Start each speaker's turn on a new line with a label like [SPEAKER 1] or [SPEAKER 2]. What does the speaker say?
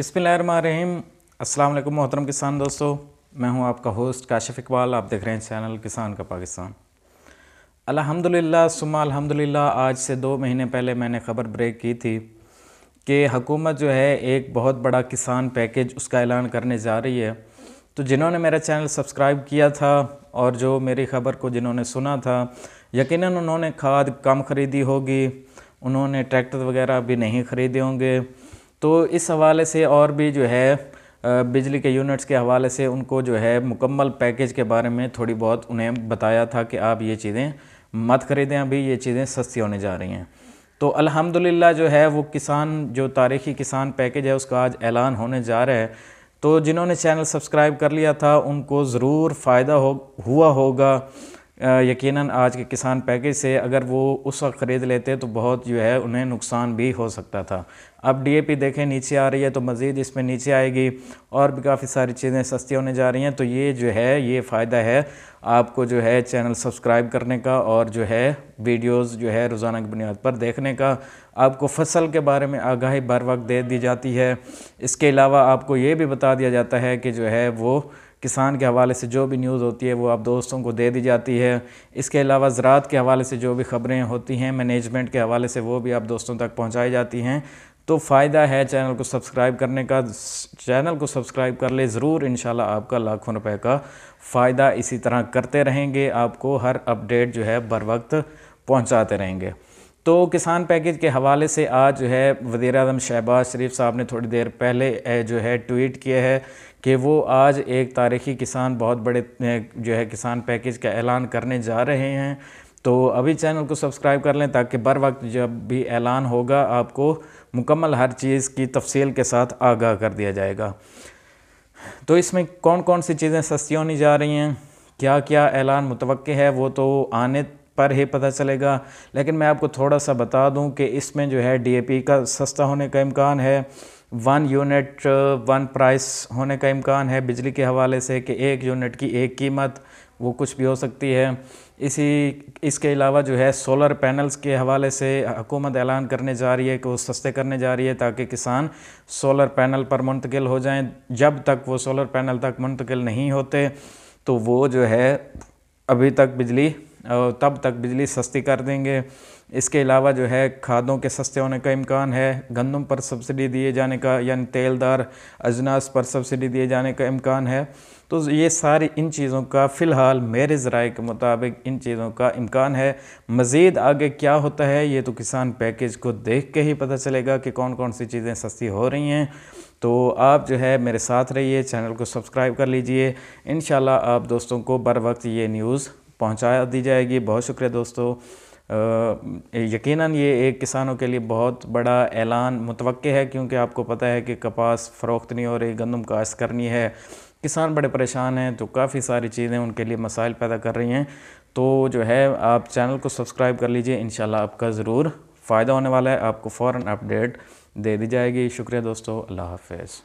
[SPEAKER 1] अस्सलाम वालेकुम मोहतरम किसान दोस्तों मैं हूं आपका होस्ट काशिफ इकबाल आप देख रहे हैं चैनल किसान का पाकिस्तान अल्हम्दुलिल्लाह सुमा अल्हम्दुलिल्लाह आज से दो महीने पहले मैंने ख़बर ब्रेक की थी कि हकूमत जो है एक बहुत बड़ा किसान पैकेज उसका ऐलान करने जा रही है तो जिन्होंने मेरा चैनल सब्सक्राइब किया था और जो मेरी ख़बर को जिन्होंने सुना था यकीन उन्होंने खाद कम ख़रीदी होगी उन्होंने ट्रैक्टर वगैरह भी नहीं ख़रीदे होंगे तो इस हवाले से और भी जो है बिजली के यूनिट्स के हवाले से उनको जो है मुकम्मल पैकेज के बारे में थोड़ी बहुत उन्हें बताया था कि आप ये चीज़ें मत खरीदें अभी ये चीज़ें सस्ती होने जा रही हैं तो अल्हम्दुलिल्लाह जो है वो किसान जो तारीखी किसान पैकेज है उसका आज ऐलान होने जा रहा है तो जिन्होंने चैनल सब्सक्राइब कर लिया था उनको ज़रूर फ़ायदा हो हुआ होगा यकीनन आज के किसान पैकेज से अगर वो उस वक्त ख़रीद लेते तो बहुत जो है उन्हें नुकसान भी हो सकता था अब डीएपी देखें नीचे आ रही है तो मज़ीद इसमें नीचे आएगी और भी काफ़ी सारी चीज़ें सस्ती होने जा रही हैं तो ये जो है ये फ़ायदा है आपको जो है चैनल सब्सक्राइब करने का और जो है वीडियोस जो है रोज़ाना की बुनियाद पर देखने का आपको फसल के बारे में आगाही बर वक्त दे दी जाती है इसके अलावा आपको ये भी बता दिया जाता है कि जो है वो किसान के हवाले से जो भी न्यूज़ होती है वो आप दोस्तों को दे दी जाती है इसके अलावा ज़रात के हवाले से जो भी ख़बरें होती हैं मैनेजमेंट के हवाले से वो भी आप दोस्तों तक पहुँचाई जाती हैं तो फ़ायदा है चैनल को सब्सक्राइब करने का चैनल को सब्सक्राइब कर ले ज़रूर इन आपका लाखों रुपए का फ़ायदा इसी तरह करते रहेंगे आपको हर अपडेट जो है बर वक्त पहुँचाते रहेंगे तो किसान पैकेज के हवाले से आज जो है वजीर अजम शहबाज शरीफ साहब ने थोड़ी देर पहले जो है ट्वीट किया है कि वो आज एक तारीखी किसान बहुत बड़े जो है किसान पैकेज का ऐलान करने जा रहे हैं तो अभी चैनल को सब्सक्राइब कर लें ताकि बर वक्त जब भी ऐलान होगा आपको मुकम्मल हर चीज़ की तफसील के साथ आगाह कर दिया जाएगा तो इसमें कौन कौन सी चीज़ें सस्ती होनी जा रही हैं क्या क्या ऐलान मुतव है वो तो आने पर ही पता चलेगा लेकिन मैं आपको थोड़ा सा बता दूं कि इसमें जो है डीएपी का सस्ता होने का इम्कान है वन यूनिट वन प्राइस होने का इम्कान है बिजली के हवाले से कि एक यूनिट की एक कीमत वो कुछ भी हो सकती है इसी इसके अलावा जो है सोलर पैनल्स के हवाले से हुकूमत ऐलान करने जा रही है कि वो सस्ते करने जा रही है ताकि किसान सोलर पैनल पर मुंतकिल हो जाएं जब तक वो सोलर पैनल तक मुंतकिल नहीं होते तो वो जो है अभी तक बिजली तब तक बिजली सस्ती कर देंगे इसके अलावा जो है खादों के सस्ते होने का इम्कान है गंदम पर सब्सिडी दिए जाने का यानी तेलदार अजनास पर सब्सिडी दिए जाने का इम्कान है तो ये सारी इन चीज़ों का फ़िलहाल मेरे ज़राए के मुताबिक इन चीज़ों का इम्कान है मज़ीद आगे क्या होता है ये तो किसान पैकेज को देख के ही पता चलेगा कि कौन कौन सी चीज़ें सस्ती हो रही हैं तो आप जो है मेरे साथ रहिए चैनल को सब्सक्राइब कर लीजिए इन आप दोस्तों को बर वक्त ये न्यूज़ पहुंचा दी जाएगी बहुत शुक्रिया दोस्तों यकीनन ये एक किसानों के लिए बहुत बड़ा ऐलान मुतव है क्योंकि आपको पता है कि कपास फ़रोख्त नहीं हो रही गंदम काश करनी है किसान बड़े परेशान हैं तो काफ़ी सारी चीज़ें उनके लिए मसाइल पैदा कर रही हैं तो जो है आप चैनल को सब्सक्राइब कर लीजिए इन आपका ज़रूर फ़ायदा होने वाला है आपको फ़ौर अपडेट दे दी जाएगी शुक्रिया दोस्तों अल्लाह हाफिज़